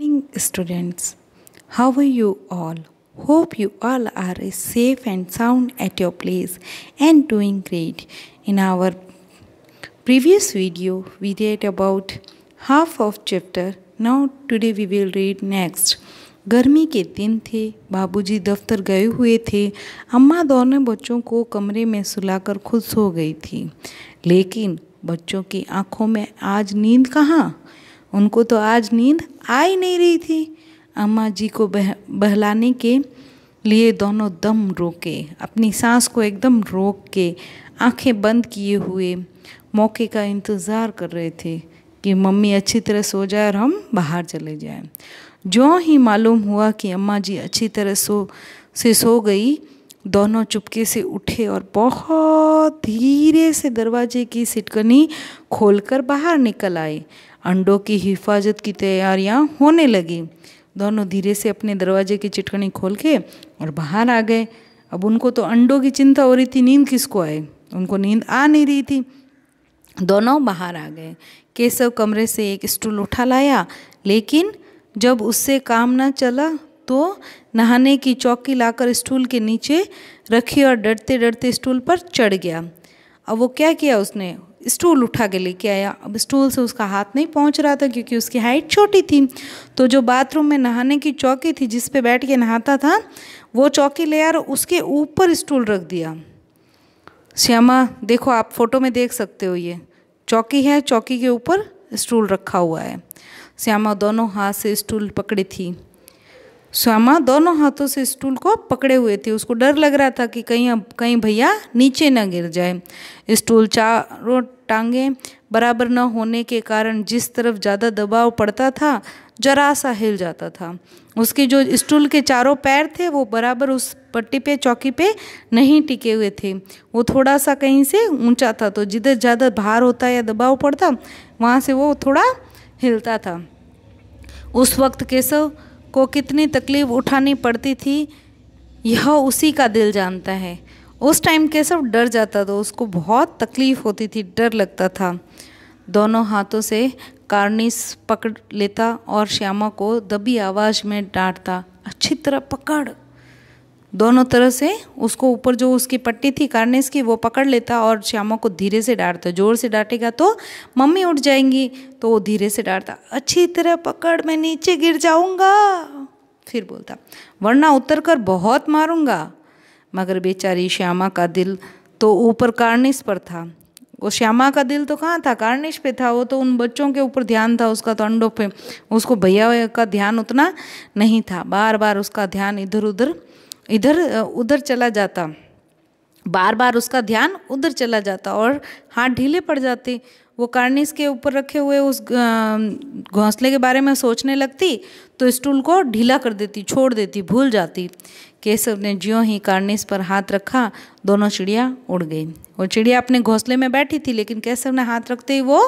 Morning students, how are you all? Hope you all are safe and sound at your place and doing great. In our previous video, we read about half of chapter. Now today we will read next. गर्मी के दिन थे बाबूजी दफ्तर गए हुए थे अम्मा दोनों बच्चों को कमरे में सुलाकर खुद सो गई थी लेकिन बच्चों की आंखों में आज नींद कहाँ उनको तो आज नींद आ ही नहीं रही थी अम्मा जी को बह बहलाने के लिए दोनों दम रोके अपनी सांस को एकदम रोक के आंखें बंद किए हुए मौके का इंतज़ार कर रहे थे कि मम्मी अच्छी तरह सो जाए और हम बाहर चले जाएं। जो ही मालूम हुआ कि अम्मा जी अच्छी तरह सो से सो गई दोनों चुपके से उठे और बहुत धीरे से दरवाजे की सिटकनी खोलकर बाहर निकल आए अंडों की हिफाजत की तैयारियां होने लगी दोनों धीरे से अपने दरवाजे की चिटकनी खोल के और बाहर आ गए अब उनको तो अंडों की चिंता हो रही थी नींद किसको आए उनको नींद आ नहीं रही थी दोनों बाहर आ गए केशव कमरे से एक स्टूल उठा लाया लेकिन जब उससे काम ना चला तो नहाने की चौकी लाकर स्टूल के नीचे रखी और डरते डरते स्टूल पर चढ़ गया अब वो क्या किया उसने स्टूल उठा के लेके आया अब स्टूल से उसका हाथ नहीं पहुंच रहा था क्योंकि उसकी हाइट छोटी थी तो जो बाथरूम में नहाने की चौकी थी जिस पे बैठ के नहाता था वो चौकी ले आ रहा उसके ऊपर स्टूल रख दिया श्यामा देखो आप फोटो में देख सकते हो ये चौकी है चौकी के ऊपर स्टूल रखा हुआ है श्यामा दोनों हाथ से स्टूल पकड़ी थी श्यामा दोनों हाथों से स्टूल को पकड़े हुए थे उसको डर लग रहा था कि कहीं अब कहीं भैया नीचे न गिर जाए स्टूल चारों टांगे बराबर न होने के कारण जिस तरफ ज़्यादा दबाव पड़ता था जरा सा हिल जाता था उसके जो स्टूल के चारों पैर थे वो बराबर उस पट्टी पे चौकी पे नहीं टिके हुए थे वो थोड़ा सा कहीं से ऊंचा था तो जिधर ज़्यादा भार होता या दबाव पड़ता वहाँ से वो थोड़ा हिलता था उस वक्त केशव को कितनी तकलीफ़ उठानी पड़ती थी यह उसी का दिल जानता है उस टाइम केशव डर जाता था उसको बहुत तकलीफ़ होती थी डर लगता था दोनों हाथों से कार्निस पकड़ लेता और श्यामा को दबी आवाज़ में डांटता अच्छी तरह पकड़ दोनों तरह से उसको ऊपर जो उसकी पट्टी थी कारनेस की वो पकड़ लेता और श्यामा को धीरे से डांटता जोर से डांटेगा तो मम्मी उठ जाएंगी तो वो धीरे से डांटता अच्छी तरह पकड़ मैं नीचे गिर जाऊँगा फिर बोलता वरना उतर कर बहुत मारूंगा मगर बेचारी श्यामा का दिल तो ऊपर कारनेस पर था वो श्यामा का दिल तो कहाँ था कार्निश पे था वो तो उन बच्चों के ऊपर ध्यान था उसका तो अंडों पे उसको भैया का ध्यान उतना नहीं था बार बार उसका ध्यान इधर उधर इधर उधर चला जाता बार बार उसका ध्यान उधर चला जाता और हाथ ढीले पड़ जाते वो कार्निस के ऊपर रखे हुए उस घोंसले के बारे में सोचने लगती तो स्टूल को ढीला कर देती छोड़ देती भूल जाती केशव ने ज्यों ही कार्निस पर हाथ रखा दोनों चिड़िया उड़ गई वो चिड़िया अपने घोंसले में बैठी थी लेकिन केशव ने हाथ रखते ही वो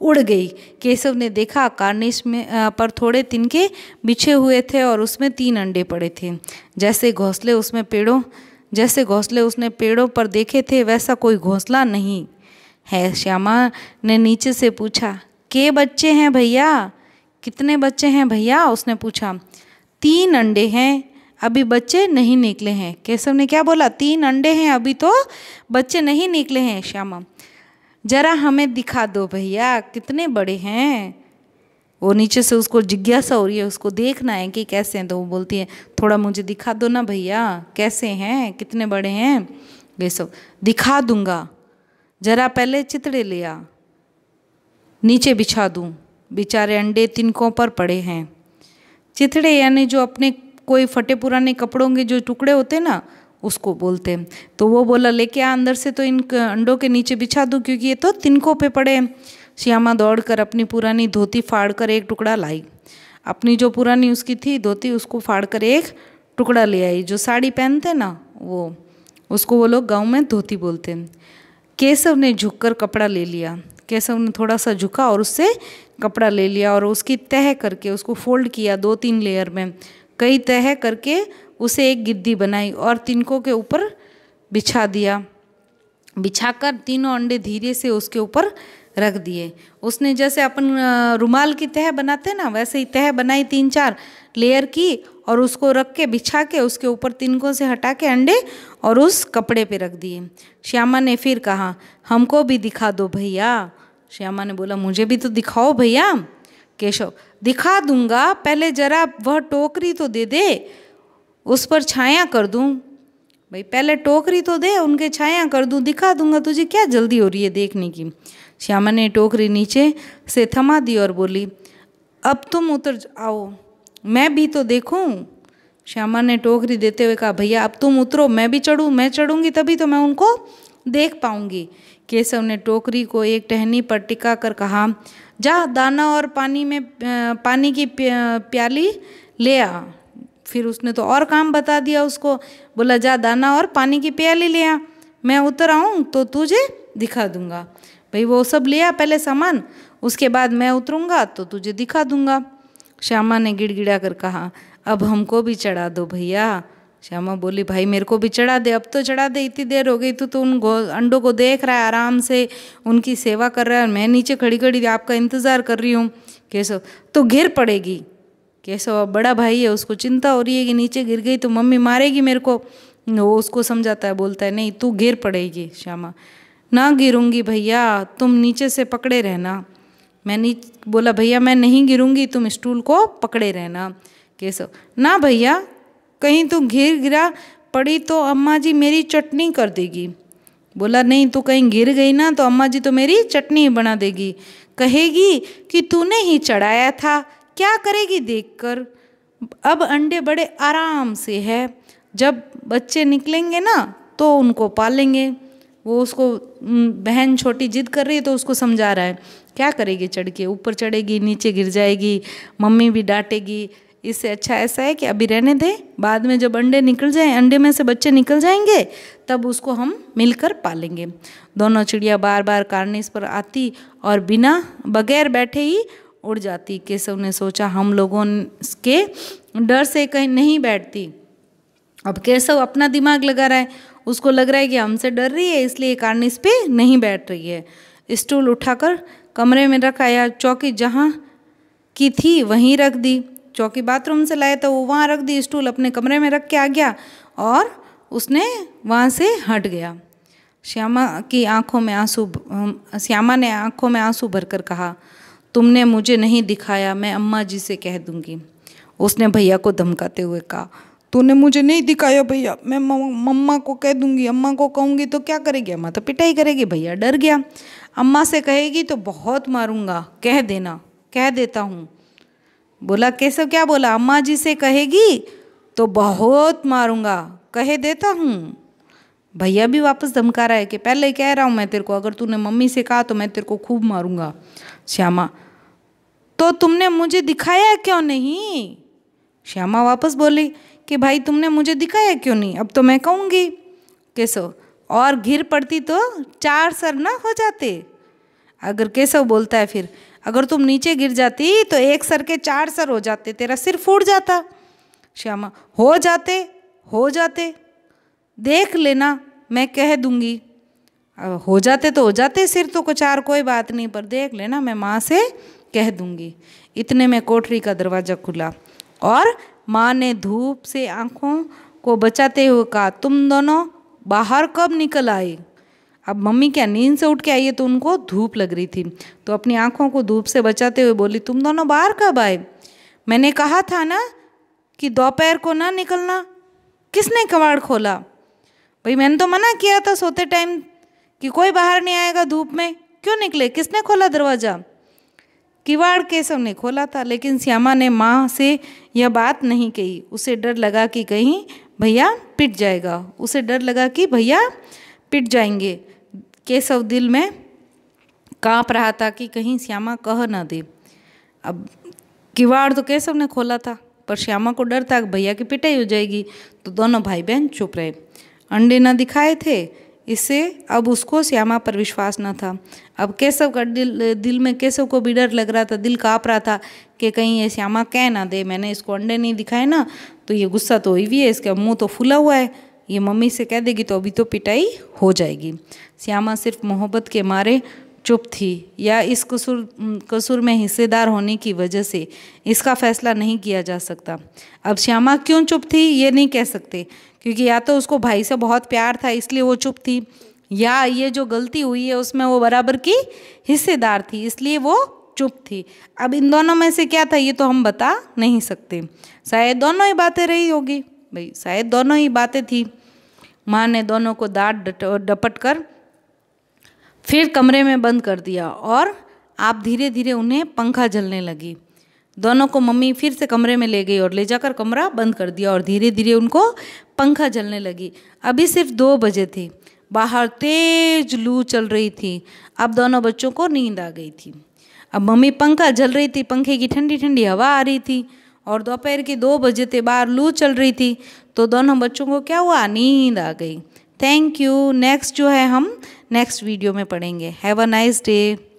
उड़ गई केशव ने देखा कार्निश में पर थोड़े तिनके बिछे हुए थे और उसमें तीन अंडे पड़े थे जैसे घोंसले उसमें पेड़ों जैसे घोंसले उसने पेड़ों पर देखे थे वैसा कोई घोंसला नहीं है श्यामा ने नीचे से पूछा के बच्चे हैं भैया कितने बच्चे हैं भैया उसने पूछा तीन अंडे हैं अभी बच्चे नहीं निकले हैं केशव ने क्या बोला तीन अंडे हैं अभी तो बच्चे नहीं निकले हैं श्यामा जरा हमें दिखा दो भैया कितने बड़े हैं वो नीचे से उसको जिज्ञासा हो रही है उसको देखना है कि कैसे हैं तो वो बोलती है थोड़ा मुझे दिखा दो ना भैया कैसे हैं कितने बड़े हैं ये सब दिखा दूंगा जरा पहले चितड़े लिया नीचे बिछा दूँ बेचारे अंडे तिनकों पर पड़े हैं चितड़े यानी जो अपने कोई फटे पुराने कपड़ों के जो टुकड़े होते ना उसको बोलते हैं तो वो बोला लेके आ अंदर से तो इन अंडों के नीचे बिछा दूँ क्योंकि ये तो तिनकों पे पड़े श्यामा दौड़ कर अपनी पुरानी धोती फाड़ कर एक टुकड़ा लाई अपनी जो पुरानी उसकी थी धोती उसको फाड़ कर एक टुकड़ा ले आई जो साड़ी पहनते ना वो उसको वो लोग गाँव में धोती बोलते हैं केशव ने झुककर कपड़ा ले लिया केशव ने थोड़ा सा झुका और उससे कपड़ा ले लिया और उसकी तह करके उसको फोल्ड किया दो तीन लेयर में कई तह करके उसे एक गिद्दी बनाई और तिनकों के ऊपर बिछा दिया बिछाकर तीनों अंडे धीरे से उसके ऊपर रख दिए उसने जैसे अपन रुमाल की तह बनाते ना वैसे ही तह बनाई तीन चार लेयर की और उसको रख के बिछा के उसके ऊपर तिनकों से हटा के अंडे और उस कपड़े पे रख दिए श्यामा ने फिर कहा हमको भी दिखा दो भैया श्यामा ने बोला मुझे भी तो दिखाओ भैया केशव दिखा दूंगा पहले जरा वह टोकरी तो दे दे उस पर छाया कर दूं भाई पहले टोकरी तो दे उनके छाया कर दूं दिखा दूंगा तुझे क्या जल्दी हो रही है देखने की श्यामा ने टोकरी नीचे से थमा दी और बोली अब तुम उतर आओ मैं भी तो देखूं श्यामा ने टोकरी देते हुए कहा भैया अब तुम उतरो मैं भी चढ़ूँ मैं चढ़ूँगी तभी तो मैं उनको देख पाऊंगी केशव ने टोकरी को एक टहनी पर टिका कर कहा जा दाना और पानी में पानी की प्याली ले आ फिर उसने तो और काम बता दिया उसको बोला जा दाना और पानी की प्याली ले आ मैं उतर आऊँ तो तुझे दिखा दूंगा भाई वो सब लिया पहले सामान उसके बाद मैं उतरूँगा तो तुझे दिखा दूंगा श्यामा ने गिड़गिड़ा कर कहा अब हमको भी चढ़ा दो भैया श्यामा बोली भाई मेरे को भी चढ़ा दे अब तो चढ़ा दे इतनी देर हो गई तू तो उन गो अंडों को देख रहा है आराम से उनकी सेवा कर रहा है मैं नीचे खड़ी खड़ी आपका इंतज़ार कर रही हूँ कैसो तो गिर पड़ेगी कैसो अब बड़ा भाई है उसको चिंता हो रही है कि नीचे गिर गई तो मम्मी मारेगी मेरे को वो उसको समझाता है बोलता है नहीं तू गिर पड़ेगी श्यामा ना गिरूंगी भैया तुम नीचे से पकड़े रहना मैं नीच बोला भैया मैं नहीं गिरूंगी तुम स्टूल को पकड़े रहना कैसो ना भैया कहीं तू घिर गिरा पड़ी तो अम्मा जी मेरी चटनी कर देगी बोला नहीं तू कहीं गिर गई ना तो अम्मा जी तो मेरी चटनी बना देगी कहेगी कि तूने ही चढ़ाया था क्या करेगी देखकर अब अंडे बड़े आराम से है जब बच्चे निकलेंगे ना तो उनको पालेंगे वो उसको बहन छोटी जिद कर रही है तो उसको समझा रहा है क्या करेगी चढ़ के ऊपर चढ़ेगी नीचे गिर जाएगी मम्मी भी डांटेगी इससे अच्छा ऐसा है कि अभी रहने दें बाद में जब अंडे निकल जाएं अंडे में से बच्चे निकल जाएंगे तब उसको हम मिलकर पालेंगे दोनों चिड़िया बार बार कार्निस पर आती और बिना बगैर बैठे ही उड़ जाती केशव ने सोचा हम लोगों के डर से कहीं नहीं बैठती अब केशव अपना दिमाग लगा रहा है उसको लग रहा है कि हमसे डर रही है इसलिए कार्निस पे नहीं बैठ रही है स्टूल उठाकर कमरे में रखा या चौकी जहाँ की थी वहीं रख दी चौकी बाथरूम से लाए तो वो वहाँ रख दी स्टूल अपने कमरे में रख के आ गया और उसने वहाँ से हट गया श्यामा की आंखों में आंसू श्यामा ने आंखों में आंसू भरकर कहा तुमने मुझे नहीं दिखाया मैं अम्मा जी से कह दूंगी उसने भैया को धमकाते हुए कहा तूने मुझे नहीं दिखाया भैया मैं मम्मा को कह दूंगी अम्मा को कहूँगी तो क्या करेगी अम्मा तो पिटाई करेगी भैया डर गया अम्मा से कहेगी तो बहुत मारूंगा कह देना कह देता हूँ बोला कैसे क्या बोला अम्मा जी से कहेगी तो बहुत मारूंगा कहे देता हूँ भैया भी वापस धमका रहा है कि पहले कह रहा हूँ मैं तेरे को अगर तूने मम्मी से कहा तो मैं तेरे को खूब मारूंगा श्यामा तो तुमने मुझे दिखाया क्यों नहीं श्यामा वापस बोली कि भाई तुमने मुझे दिखाया क्यों नहीं अब तो मैं कहूँगी केसव और घिर पड़ती तो चार सर ना हो जाते अगर केसव बोलता है फिर अगर तुम नीचे गिर जाती तो एक सर के चार सर हो जाते तेरा सिर फूट जाता श्यामा हो जाते हो जाते देख लेना मैं कह दूंगी हो जाते तो हो जाते सिर तो को चार कोई बात नहीं पर देख लेना मैं माँ से कह दूंगी इतने में कोठरी का दरवाज़ा खुला और माँ ने धूप से आँखों को बचाते हुए कहा तुम दोनों बाहर कब निकल आई अब मम्मी क्या नींद से उठ के आई है तो उनको धूप लग रही थी तो अपनी आँखों को धूप से बचाते हुए बोली तुम दोनों बाहर कब आए मैंने कहा था ना कि दोपहर को ना निकलना किसने कबाड़ खोला भाई मैंने तो मना किया था सोते टाइम कि कोई बाहर नहीं आएगा धूप में क्यों निकले किसने खोला दरवाज़ा किवाड़ के सब ने खोला था लेकिन श्यामा ने माँ से यह बात नहीं कही उसे डर लगा कि कहीं भैया पिट जाएगा उसे डर लगा कि भैया पिट जाएंगे केशव दिल में कांप रहा था कि कहीं श्यामा कह ना दे अब किवाड़ तो केशव ने खोला था पर श्यामा को डर था कि भैया की पिटाई हो जाएगी तो दोनों भाई बहन चुप रहे अंडे न दिखाए थे इससे अब उसको श्यामा पर विश्वास न था अब केशव का दिल दिल में केशव को भी डर लग रहा था दिल काँप रहा था कि कहीं ये श्यामा कह ना दे मैंने इसको अंडे नहीं दिखाए ना तो ये गुस्सा तो हुई भी है इसका मुंह तो फूला हुआ है ये मम्मी से कह देगी तो अभी तो पिटाई हो जाएगी श्यामा सिर्फ मोहब्बत के मारे चुप थी या इस कसूर कसूर में हिस्सेदार होने की वजह से इसका फैसला नहीं किया जा सकता अब श्यामा क्यों चुप थी ये नहीं कह सकते क्योंकि या तो उसको भाई से बहुत प्यार था इसलिए वो चुप थी या ये जो गलती हुई है उसमें वो बराबर की हिस्सेदार थी इसलिए वो चुप थी अब इन दोनों में से क्या था ये तो हम बता नहीं सकते शायद दोनों ही बातें रही होगी भाई शायद दोनों ही बातें थी माँ ने दोनों को दाँट डपट कर फिर कमरे में बंद कर दिया और आप धीरे धीरे उन्हें पंखा जलने लगी दोनों को मम्मी फिर से कमरे में ले गई और ले जाकर कमरा बंद कर दिया और धीरे धीरे उनको पंखा जलने लगी अभी सिर्फ दो बजे थे बाहर तेज लू चल रही थी अब दोनों बच्चों को नींद आ गई थी अब मम्मी पंखा जल रही थी पंखे की ठंडी ठंडी हवा आ रही थी और दोपहर के दो बजे थे बाहर लू चल रही थी तो दोनों बच्चों को क्या हुआ नींद आ गई थैंक यू नेक्स्ट जो है हम नेक्स्ट वीडियो में पढ़ेंगे हैव अ नाइस डे